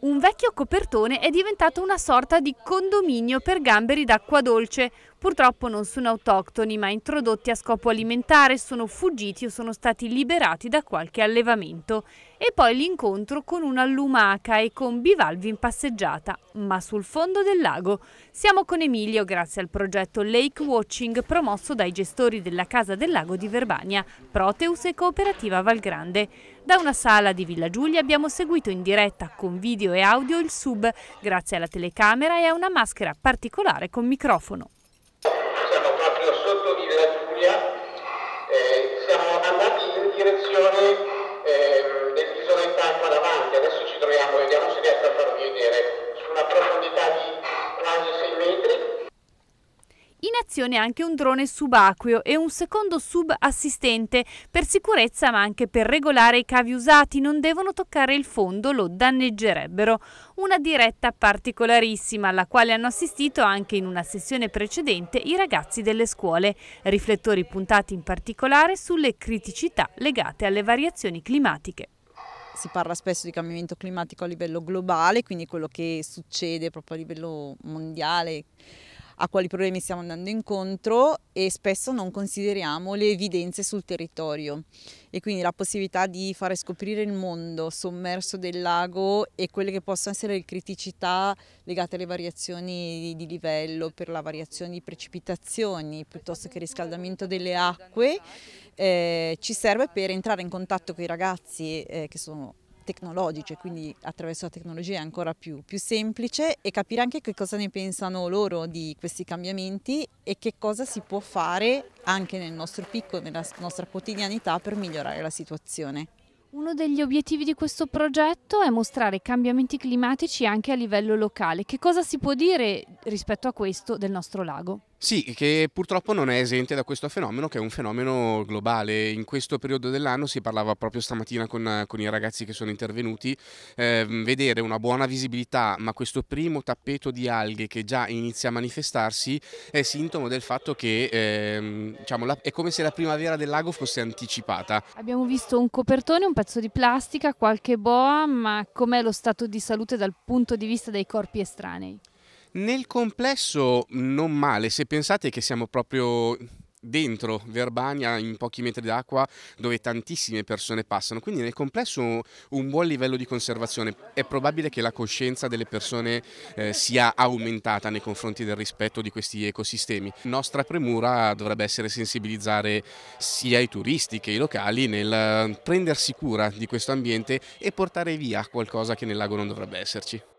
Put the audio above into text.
un vecchio copertone è diventato una sorta di condominio per gamberi d'acqua dolce, Purtroppo non sono autoctoni, ma introdotti a scopo alimentare, sono fuggiti o sono stati liberati da qualche allevamento. E poi l'incontro con una lumaca e con bivalvi in passeggiata, ma sul fondo del lago. Siamo con Emilio grazie al progetto Lake Watching promosso dai gestori della Casa del Lago di Verbania, Proteus e Cooperativa Valgrande. Da una sala di Villa Giulia abbiamo seguito in diretta con video e audio il sub grazie alla telecamera e a una maschera particolare con microfono. andati in direzione eh, dell'isoletta qua davanti, adesso ci troviamo, vediamo se riesco In azione anche un drone subacqueo e un secondo subassistente per sicurezza ma anche per regolare i cavi usati, non devono toccare il fondo, lo danneggerebbero. Una diretta particolarissima alla quale hanno assistito anche in una sessione precedente i ragazzi delle scuole, riflettori puntati in particolare sulle criticità legate alle variazioni climatiche si parla spesso di cambiamento climatico a livello globale, quindi quello che succede proprio a livello mondiale a quali problemi stiamo andando incontro e spesso non consideriamo le evidenze sul territorio e quindi la possibilità di fare scoprire il mondo sommerso del lago e quelle che possono essere le criticità legate alle variazioni di, livello per la variazione di precipitazioni piuttosto che riscaldamento delle acque eh, ci serve per entrare in contatto con i ragazzi eh, che sono tecnologiche, quindi attraverso la tecnologia è ancora più, più semplice e capire anche che cosa ne pensano loro di questi cambiamenti e che cosa si può fare anche nel nostro piccolo, nella nostra quotidianità per migliorare la situazione. Uno degli obiettivi di questo progetto è mostrare i cambiamenti climatici anche a livello locale. Che cosa si può dire rispetto a questo del nostro lago. Sì, che purtroppo non è esente da questo fenomeno, che è un fenomeno globale. In questo periodo dell'anno si parlava proprio stamattina con, con i ragazzi che sono intervenuti, eh, vedere una buona visibilità, ma questo primo tappeto di alghe che già inizia a manifestarsi è sintomo del fatto che eh, diciamo, la, è come se la primavera del lago fosse anticipata. Abbiamo visto un copertone, un pezzo di plastica, qualche boa, ma com'è lo stato di salute dal punto di vista dei corpi estranei? Nel complesso non male, se pensate che siamo proprio dentro Verbania in pochi metri d'acqua dove tantissime persone passano, quindi nel complesso un buon livello di conservazione. È probabile che la coscienza delle persone eh, sia aumentata nei confronti del rispetto di questi ecosistemi. Nostra premura dovrebbe essere sensibilizzare sia i turisti che i locali nel eh, prendersi cura di questo ambiente e portare via qualcosa che nel lago non dovrebbe esserci.